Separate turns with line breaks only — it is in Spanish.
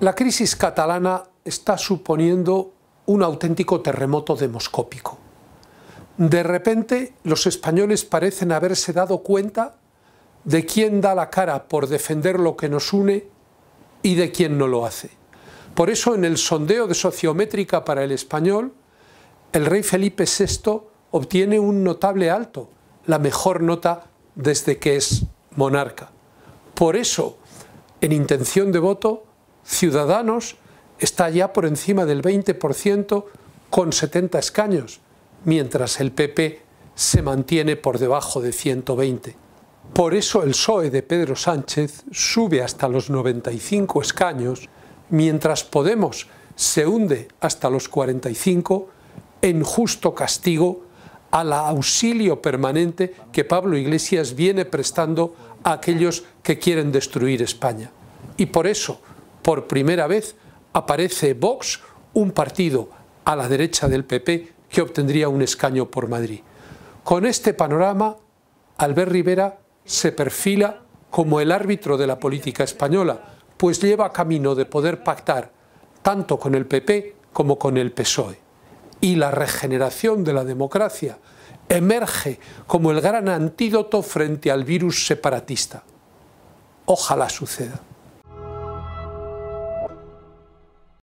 La crisis catalana está suponiendo un auténtico terremoto demoscópico. De repente, los españoles parecen haberse dado cuenta de quién da la cara por defender lo que nos une y de quién no lo hace. Por eso, en el sondeo de sociométrica para el español, el rey Felipe VI obtiene un notable alto, la mejor nota desde que es monarca. Por eso, en intención de voto, Ciudadanos está ya por encima del 20% con 70 escaños, mientras el PP se mantiene por debajo de 120. Por eso el PSOE de Pedro Sánchez sube hasta los 95 escaños, mientras Podemos se hunde hasta los 45 en justo castigo al auxilio permanente que Pablo Iglesias viene prestando a aquellos que quieren destruir España. Y por eso por primera vez aparece Vox, un partido a la derecha del PP que obtendría un escaño por Madrid. Con este panorama, Albert Rivera se perfila como el árbitro de la política española, pues lleva camino de poder pactar tanto con el PP como con el PSOE. Y la regeneración de la democracia emerge como el gran antídoto frente al virus separatista. Ojalá suceda.